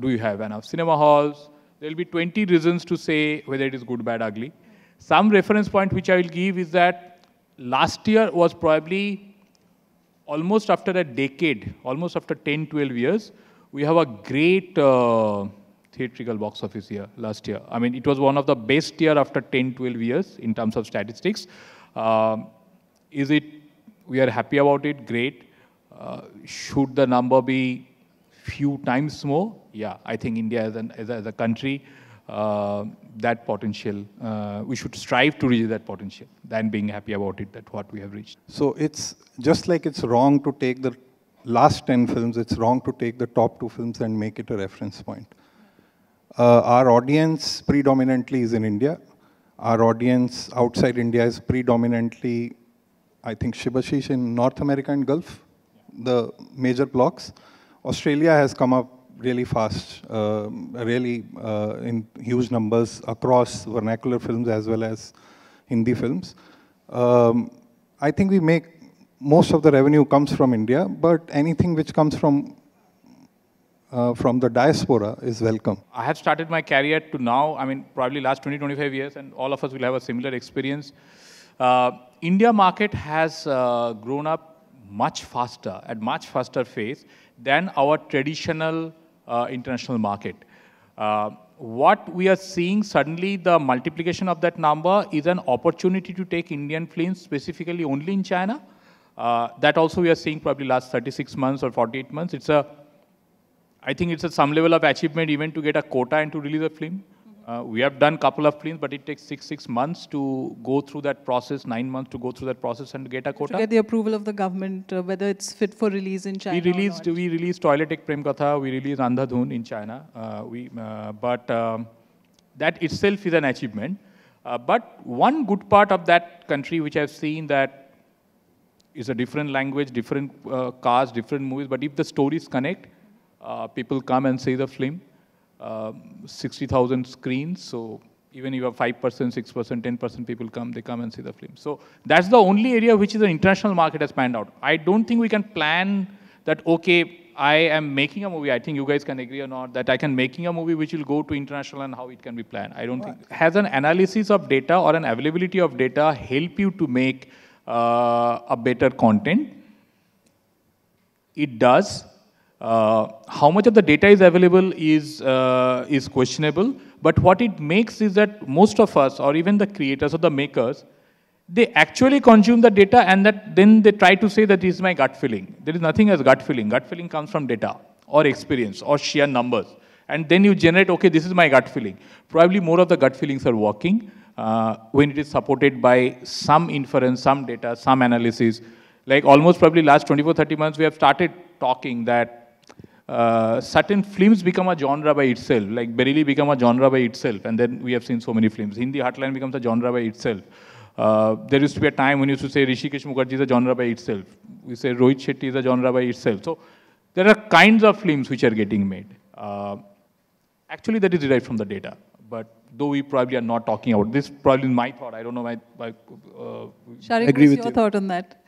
do you have enough cinema halls? There will be 20 reasons to say whether it is good, bad, ugly. Some reference point which I will give is that last year was probably almost after a decade, almost after 10, 12 years, we have a great uh, theatrical box office year last year. I mean, it was one of the best year after 10, 12 years in terms of statistics. Uh, is it, we are happy about it, great. Uh, should the number be few times more, yeah, I think India as, an, as, a, as a country, uh, that potential, uh, we should strive to reach that potential than being happy about it that what we have reached. So it's just like it's wrong to take the last 10 films, it's wrong to take the top two films and make it a reference point. Uh, our audience predominantly is in India. Our audience outside India is predominantly, I think, Shibashish in North America and Gulf, the major blocks. Australia has come up really fast, uh, really uh, in huge numbers across vernacular films as well as Hindi films. Um, I think we make most of the revenue comes from India, but anything which comes from uh, from the diaspora is welcome. I have started my career to now, I mean, probably last 20, 25 years, and all of us will have a similar experience. Uh, India market has uh, grown up much faster, at much faster pace than our traditional uh, international market. Uh, what we are seeing suddenly the multiplication of that number is an opportunity to take Indian films specifically only in China. Uh, that also we are seeing probably last 36 months or 48 months. It's a, I think it's at some level of achievement even to get a quota and to release a film. Uh, we have done couple of films, but it takes six six months to go through that process, nine months to go through that process and get a quota. To get the approval of the government, uh, whether it's fit for release in China. We released we released Toilet Ek Prem Katha, we released Andhadhun in China. Uh, we uh, but um, that itself is an achievement. Uh, but one good part of that country, which I've seen that is a different language, different uh, cars, different movies. But if the stories connect, people come and see the film. Um, 60,000 screens. So even if you have 5%, 6%, 10% people come, they come and see the film. So that's the only area which is an international market has panned out. I don't think we can plan that, okay, I am making a movie. I think you guys can agree or not that I can making a movie which will go to international and how it can be planned. I don't think. Has an analysis of data or an availability of data help you to make uh, a better content? It does, uh, how much of the data is available is, uh, is questionable, but what it makes is that most of us, or even the creators or the makers, they actually consume the data and that then they try to say that this is my gut feeling. There is nothing as gut feeling. Gut feeling comes from data or experience or sheer numbers. And then you generate, okay, this is my gut feeling. Probably more of the gut feelings are working uh, when it is supported by some inference, some data, some analysis. Like almost probably last 24, 30 months, we have started talking that uh, certain films become a genre by itself, like Bareilly become a genre by itself, and then we have seen so many films. Hindi Heartland becomes a genre by itself. Uh, there used to be a time when you used to say Rishikesh Mukherjee is a genre by itself. We say Rohit Shetty is a genre by itself. So there are kinds of films which are getting made. Uh, actually, that is derived from the data. But though we probably are not talking about this, probably my thought, I don't know my... my uh, agree what's with your you. thought on that?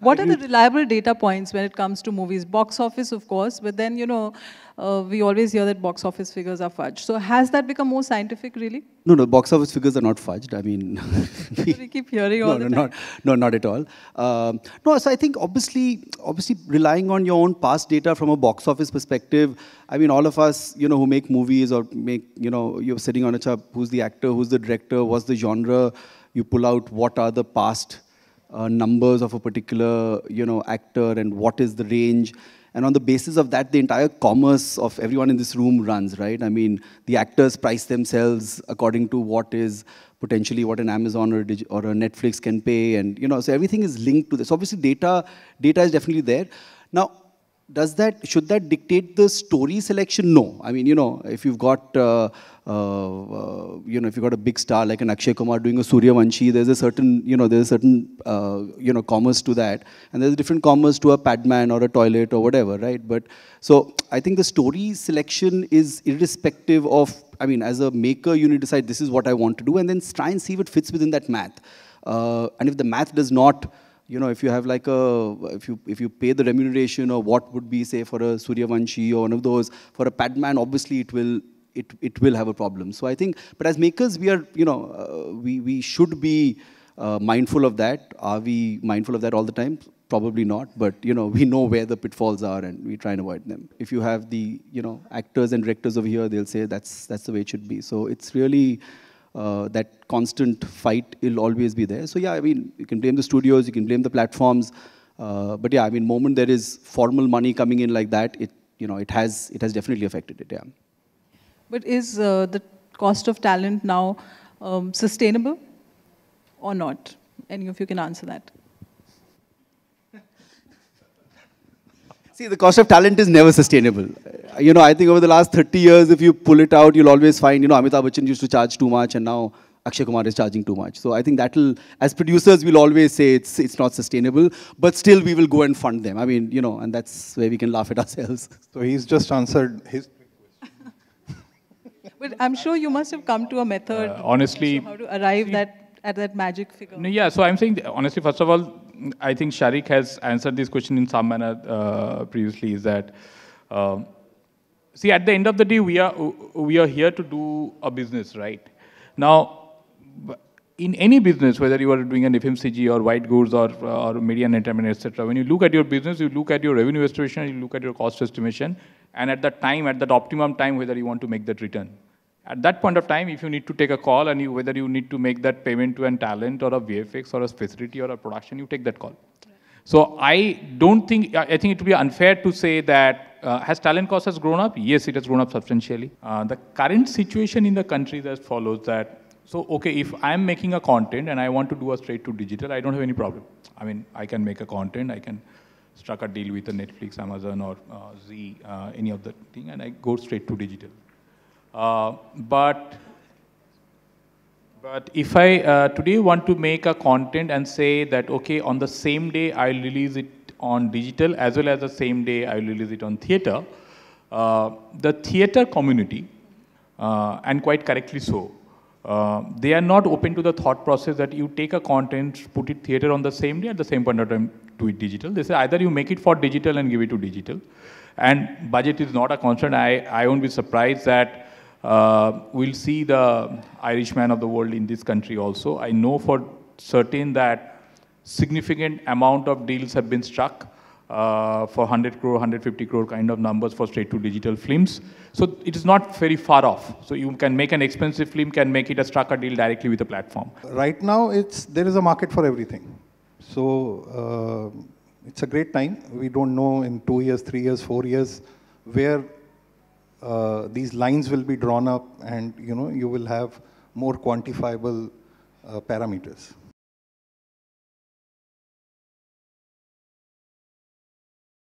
What are the reliable data points when it comes to movies? Box office, of course, but then, you know, uh, we always hear that box office figures are fudged. So has that become more scientific, really? No, no, box office figures are not fudged. I mean, we keep hearing all no, the no, time. Not, no, not at all. Um, no, so I think obviously, obviously, relying on your own past data from a box office perspective. I mean, all of us, you know, who make movies or make, you know, you're sitting on a chap, who's the actor, who's the director, what's the genre. You pull out what are the past uh, numbers of a particular you know actor and what is the range and on the basis of that the entire commerce of everyone in this room runs right i mean the actors price themselves according to what is potentially what an amazon or a, Digi or a netflix can pay and you know so everything is linked to this obviously data data is definitely there now does that should that dictate the story selection? No, I mean you know if you've got uh, uh, you know if you've got a big star like an Akshay Kumar doing a Surya Vanshi, there's a certain you know there's a certain uh, you know commerce to that, and there's different commerce to a Padman or a toilet or whatever, right? But so I think the story selection is irrespective of I mean as a maker you need to decide this is what I want to do, and then try and see if it fits within that math, uh, and if the math does not you know, if you have like a, if you, if you pay the remuneration or what would be, say, for a Suryavanshi or one of those, for a Padman, obviously it will, it, it will have a problem. So I think, but as makers, we are, you know, uh, we, we should be uh, mindful of that. Are we mindful of that all the time? Probably not, but, you know, we know where the pitfalls are and we try and avoid them. If you have the, you know, actors and directors over here, they'll say that's, that's the way it should be. So it's really, uh, that constant fight will always be there. So yeah, I mean, you can blame the studios, you can blame the platforms, uh, but yeah, I mean, moment there is formal money coming in like that, it you know it has it has definitely affected it. Yeah. But is uh, the cost of talent now um, sustainable or not? Any of you can answer that. See, the cost of talent is never sustainable. You know, I think over the last 30 years, if you pull it out, you'll always find, you know, Amitabh Bachchan used to charge too much and now Akshay Kumar is charging too much. So I think that'll, as producers, we'll always say it's, it's not sustainable, but still we will go and fund them. I mean, you know, and that's where we can laugh at ourselves. So he's just answered his But I'm sure you must have come to a method. Uh, honestly. how to arrive that, at that magic figure. No, yeah, so I'm saying, honestly, first of all, I think Sharik has answered this question in some manner uh, previously. Is that um, see at the end of the day we are we are here to do a business, right? Now, in any business, whether you are doing an FMCG or white goods or or media and entertainment, etc., when you look at your business, you look at your revenue estimation, you look at your cost estimation, and at that time, at that optimum time, whether you want to make that return. At that point of time, if you need to take a call and you, whether you need to make that payment to an talent or a VFX or a facility or a production, you take that call. So I don't think, I think it would be unfair to say that uh, has talent cost has grown up? Yes, it has grown up substantially. Uh, the current situation in the country that follows that, so okay, if I'm making a content and I want to do a straight to digital, I don't have any problem. I mean, I can make a content, I can struck a deal with the Netflix, Amazon or uh, Z, uh, any of the thing, and I go straight to digital. Uh, but but if I uh, today want to make a content and say that, okay, on the same day I'll release it on digital as well as the same day I'll release it on theater, uh, the theater community, uh, and quite correctly so, uh, they are not open to the thought process that you take a content, put it theater on the same day, at the same point of time do it digital. They say either you make it for digital and give it to digital. And budget is not a constant. I, I won't be surprised that uh, we'll see the Irishman of the world in this country also. I know for certain that significant amount of deals have been struck uh, for 100 crore, 150 crore kind of numbers for straight to digital films. So it is not very far off. So you can make an expensive film, can make it a struck a deal directly with the platform. Right now, it's there is a market for everything. So uh, it's a great time. We don't know in two years, three years, four years where uh, these lines will be drawn up and you know you will have more quantifiable uh, parameters.